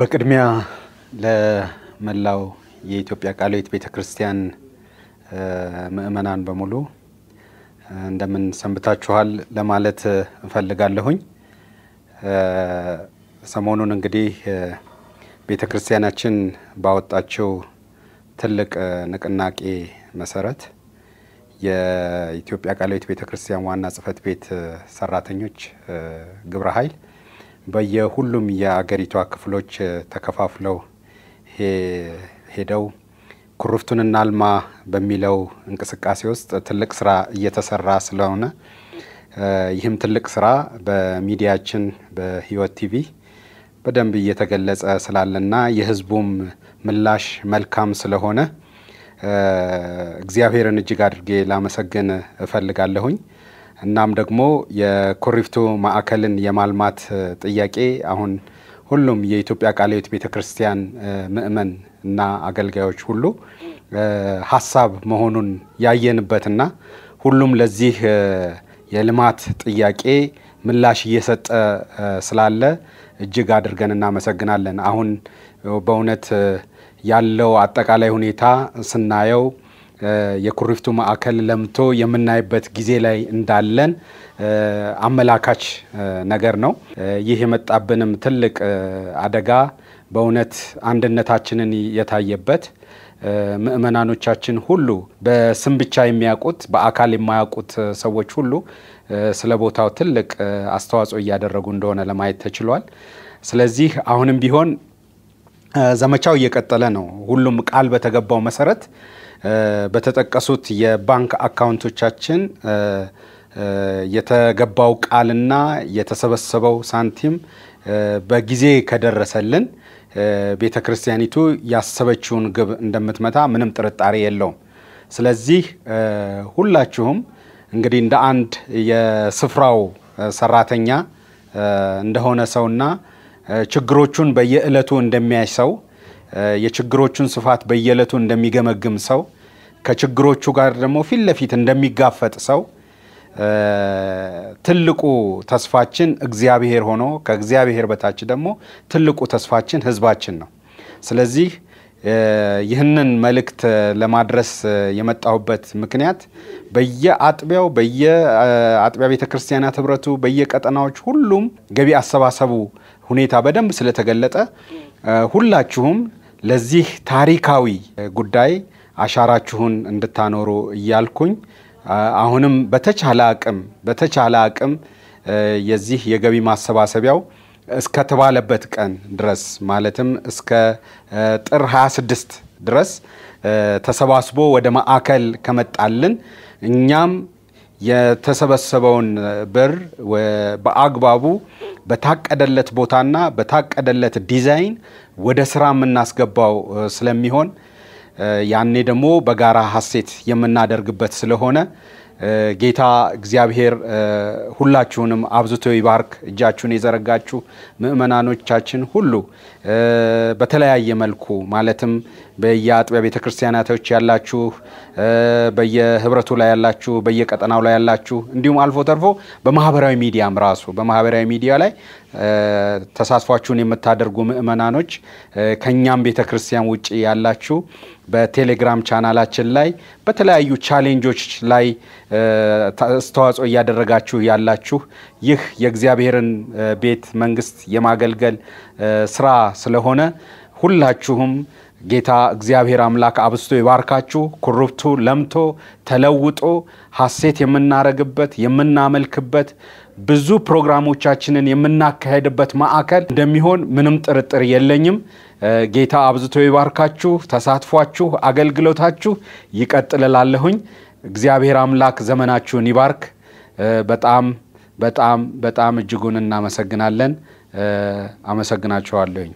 በቅድሚያ ለመላው የኢትዮጵያ ቃለ ሕይወት ቤተ ክርስቲያን ምእመናን በሙሉ እንደምን ሰንብታችኋል ለማለት እፈልጋለሁኝ። ሰሞኑን እንግዲህ ቤተ ክርስቲያናችን ባወጣችው ትልቅ ንቅናቄ መሰረት የኢትዮጵያ ቃለ ሕይወት ቤተ ክርስቲያን ዋና ጽሕፈት ቤት ሰራተኞች ግብረ ኃይል በየሁሉም የአገሪቷ ክፍሎች ተከፋፍለው ሄደው ኩርፍቱን እናልማ በሚለው እንቅስቃሴ ውስጥ ትልቅ ስራ እየተሰራ ስለሆነ ይህም ትልቅ ስራ በሚዲያችን በህይወት ቲቪ በደንብ እየተገለጸ ስላለና የህዝቡም ምላሽ መልካም ስለሆነ እግዚአብሔርን እጅግ አድርጌ ላመሰግን እፈልጋለሁኝ። እናም ደግሞ የኩሪፍቱ ማዕከልን የማልማት ጥያቄ አሁን ሁሉም የኢትዮጵያ ቃለ ሕይወት ቤተ ክርስቲያን ምእመን እና አገልጋዮች ሁሉ ሀሳብ መሆኑን ያየንበትና ሁሉም ለዚህ የልማት ጥያቄ ምላሽ እየሰጠ ስላለ እጅግ አድርገን እናመሰግናለን። አሁን በእውነት ያለው አጠቃላይ ሁኔታ ስናየው የኩሪፍቱ ማዕከል ለምቶ የምናይበት ጊዜ ላይ እንዳለን አመላካች ነገር ነው። ይህ የመጣብንም ትልቅ አደጋ በእውነት አንድነታችንን የታየበት ምእመናኖቻችን ሁሉ በስም ብቻ የሚያውቁት በአካል የማያውቁት ሰዎች ሁሉ ስለ ቦታው ትልቅ አስተዋጽኦ እያደረጉ እንደሆነ ለማየት ተችሏል። ስለዚህ አሁንም ቢሆን ዘመቻው እየቀጠለ ነው። ሁሉም ቃል በተገባው መሰረት በተጠቀሱት የባንክ አካውንቶቻችን የተገባው ቃልና የተሰበሰበው ሳንቲም በጊዜ ከደረሰልን ቤተ ክርስቲያኒቱ ያሰበችውን ግብ እንደምትመታ ምንም ጥርጣሬ የለውም። ስለዚህ ሁላችሁም እንግዲህ እንደ አንድ የስፍራው ሰራተኛ እንደሆነ ሰውና ችግሮቹን በየዕለቱ እንደሚያይ ሰው የችግሮቹን ስፋት በየዕለቱ እንደሚገመግም ሰው ከችግሮቹ ጋር ደግሞ ፊት ለፊት እንደሚጋፈጥ ሰው ትልቁ ተስፋችን እግዚአብሔር ሆኖ ከእግዚአብሔር በታች ደግሞ ትልቁ ተስፋችን ህዝባችን ነው። ስለዚህ ይህንን መልእክት ለማድረስ የመጣሁበት ምክንያት በየአጥቢያው በየአጥቢያ ቤተ ክርስቲያናት ህብረቱ በየቀጠናዎች ሁሉም ገቢ አሰባሰቡ ሁኔታ በደንብ ስለተገለጠ ሁላችሁም ለዚህ ታሪካዊ ጉዳይ አሻራችሁን እንድታኖሩ እያልኩኝ አሁንም በተቻለ አቅም በተቻለ አቅም የዚህ የገቢ ማሰባሰቢያው እስከተባለበት ቀን ድረስ ማለትም እስከ ጥር 26 ድረስ ተሰባስቦ ወደ ማዕከል ከመጣልን እኛም የተሰበሰበውን ብር በአግባቡ በታቀደለት ቦታና በታቀደለት ዲዛይን ወደ ስራ የምናስገባው ስለሚሆን ያኔ ደግሞ በጋራ ሀሴት የምናደርግበት ስለሆነ ጌታ እግዚአብሔር ሁላችሁንም አብዝቶ ይባርክ። እጃችሁን የዘረጋችሁ ምእመናኖቻችን ሁሉ በተለያየ መልኩ ማለትም በየአጥቢያ ቤተ ክርስቲያናቶች ያላችሁ፣ በየህብረቱ ላይ ያላችሁ፣ በየቀጠናው ላይ ያላችሁ እንዲሁም አልፎ ተርፎ በማህበራዊ ሚዲያም ራሱ በማህበራዊ ሚዲያ ላይ ተሳትፏችሁን የምታደርጉ ምእመናኖች ከእኛም ቤተ ክርስቲያን ውጭ ያላችሁ በቴሌግራም ቻናላችን ላይ በተለያዩ ቻሌንጆች ላይ አስተዋጽኦ እያደረጋችሁ ያላችሁ ይህ የእግዚአብሔርን ቤት መንግስት የማገልገል ስራ ስለሆነ ሁላችሁም ጌታ እግዚአብሔር አምላክ አብስቶ ይባርካችሁ። ኩርብቱ ለምቶ ተለውጦ ሐሴት የምናረግበት የምናመልክበት ብዙ ፕሮግራሞቻችንን የምናካሄድበት ማዕከል እንደሚሆን ምንም ጥርጥር የለኝም። ጌታ አብዝቶ ይባርካችሁ። ተሳትፏችሁ፣ አገልግሎታችሁ ይቀጥልላለሁኝ። እግዚአብሔር አምላክ ዘመናችሁን ይባርክ። በጣም በጣም በጣም እጅጉን እናመሰግናለን። አመሰግናችኋለሁኝ።